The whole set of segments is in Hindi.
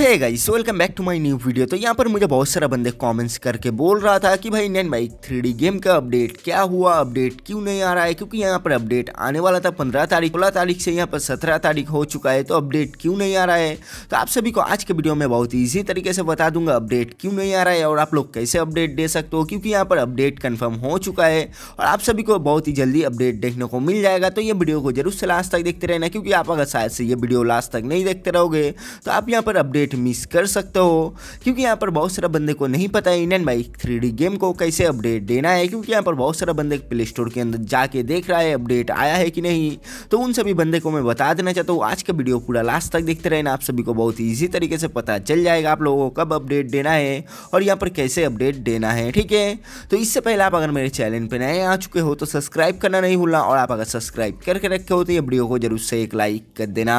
है guys welcome back to my new video तो यहाँ पर मुझे बहुत सारा बंदे कमेंट्स करके बोल रहा था कि भाई नैन बाइक थ्री गेम का अपडेट क्या हुआ अपडेट क्यों नहीं आ रहा है क्योंकि यहाँ पर अपडेट आने वाला था पंद्रह तारीख सोलह तारीख से यहाँ पर सत्रह तारीख हो चुका है तो अपडेट क्यों नहीं आ रहा है तो आप सभी को आज के वीडियो में बहुत ईजी तरीके से बता दूंगा अपडेट क्यों नहीं आ रहा है और आप लोग कैसे अपडेट दे सकते हो क्योंकि यहाँ पर अपडेट कन्फर्म हो चुका है और आप सभी को बहुत ही जल्दी अपडेट देखने को मिल जाएगा तो ये वीडियो को जरूर से लास्ट तक देखते रहना क्योंकि आप अगर शायद से ये वीडियो लास्ट तक नहीं देखते रहोगे तो आप यहाँ पर अपडेट अपडेट मिस कर सकते हो क्योंकि यहाँ पर बहुत सारा बंदे को नहीं पता है इंडियन बाइक थ्री गेम को कैसे अपडेट देना है क्योंकि यहाँ पर बहुत सारा बंदे प्ले स्टोर के अंदर जाके देख रहा है अपडेट आया है कि नहीं तो उन सभी बंदे को मैं बता देना चाहता हूँ आज का वीडियो पूरा लास्ट तक देखते रहना आप सभी को बहुत ईजी तरीके से पता चल जाएगा आप लोगों को कब अपडेट देना है और यहाँ पर कैसे अपडेट देना है ठीक है तो इससे पहले आप अगर मेरे चैनल पर नए आ चुके हो तो सब्सक्राइब करना नहीं भूलना और आप अगर सब्सक्राइब करके रखे हो तो ये वीडियो को जरूर से एक लाइक कर देना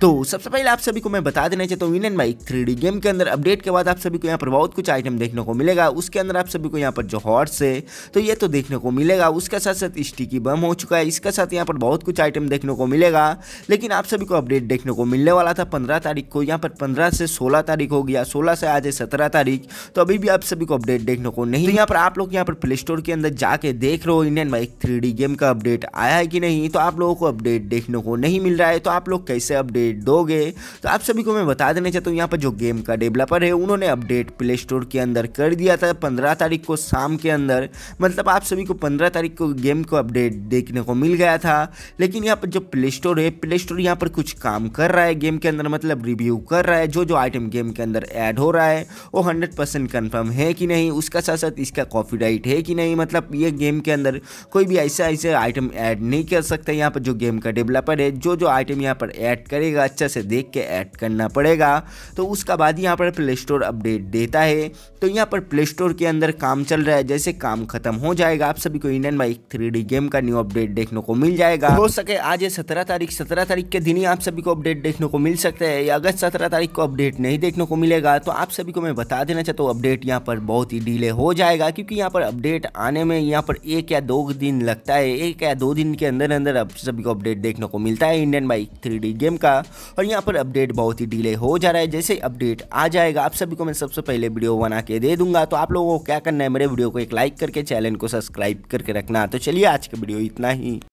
तो सबसे पहले आप सभी को मैं बता देना चाहता हूँ इंडियन एक थ्री गेम के अंदर अपडेट के बाद आप सभी को यहाँ पर बहुत कुछ आइटम देखने को मिलेगा उसके अंदर आप सभी को यहाँ पर जो हॉर्स है तो ये तो देखने को मिलेगा उसके साथ साथ स्टिकी बम हो चुका है इसके साथ यहाँ पर बहुत कुछ आइटम देखने को मिलेगा लेकिन आप सभी को अपडेट देखने को मिलने वाला था पंद्रह तारीख को यहाँ पर पंद्रह से सोलह तारीख हो गया सोलह से आज है सत्रह तारीख तो अभी भी आप सभी को अपडेट देखने को नहीं तो यहाँ पर आप लोग यहाँ पर प्ले स्टोर के अंदर जाके देख रहे हो इंडियन बाइक थ्री गेम का अपडेट आया है कि नहीं तो आप लोगों को अपडेट देखने को नहीं मिल रहा है तो आप लोग कैसे अपडेट दोगे तो आप सभी को मैं बता देना चाहता हूँ यहाँ पर जो गेम का डेवलपर है उन्होंने अपडेट प्ले स्टोर के अंदर कर दिया था पंद्रह तारीख को शाम के अंदर मतलब आप सभी को पंद्रह तारीख को गेम को अपडेट देखने को मिल गया था लेकिन यहाँ पर जो प्ले स्टोर है प्ले स्टोर यहाँ पर कुछ काम कर रहा है गेम के अंदर मतलब रिव्यू कर रहा है जो जो आइटम गेम के अंदर ऐड हो रहा है वो हंड्रेड परसेंट कन्फर्म है कि नहीं उसका साथ साथ इसका कॉपीराइट है कि नहीं मतलब ये गेम के अंदर कोई भी ऐसा ऐसा आइटम ऐड नहीं कर सकता यहाँ पर जो गेम का डेवलपर है जो जो आइटम यहाँ पर ऐड करेगा अच्छा से देख के ऐड करना पड़ेगा तो उसका बाद यहाँ पर प्ले स्टोर अपडेट देता है तो यहाँ पर प्ले स्टोर के अंदर काम चल रहा है जैसे काम खत्म हो जाएगा आप सभी को इंडियन बाइक थ्री गेम का न्यू अपडेट देखने को मिल जाएगा हो सके आज ये सत्रह तारीख सत्रह तारीख के दिन ही आप सभी को अपडेट देखने को मिल सकता है या अगस्त सत्रह तारीख को अपडेट नहीं देखने को मिलेगा तो आप सभी को मैं बता देना चाहता हूँ अपडेट यहाँ पर बहुत ही डिले हो जाएगा क्योंकि यहाँ पर अपडेट आने में यहाँ पर एक या दो दिन लगता है एक या दो दिन के अंदर अंदर आप सभी को अपडेट देखने को मिलता है इंडियन बाइक थ्री गेम का और यहाँ पर अपडेट बहुत ही डिले हो जा रहा है जैसे ही अपडेट आ जाएगा आप सभी को मैं सबसे पहले वीडियो बना के दे दूंगा तो आप लोगों को क्या करना है मेरे वीडियो को एक लाइक करके चैनल को सब्सक्राइब करके रखना तो चलिए आज का वीडियो इतना ही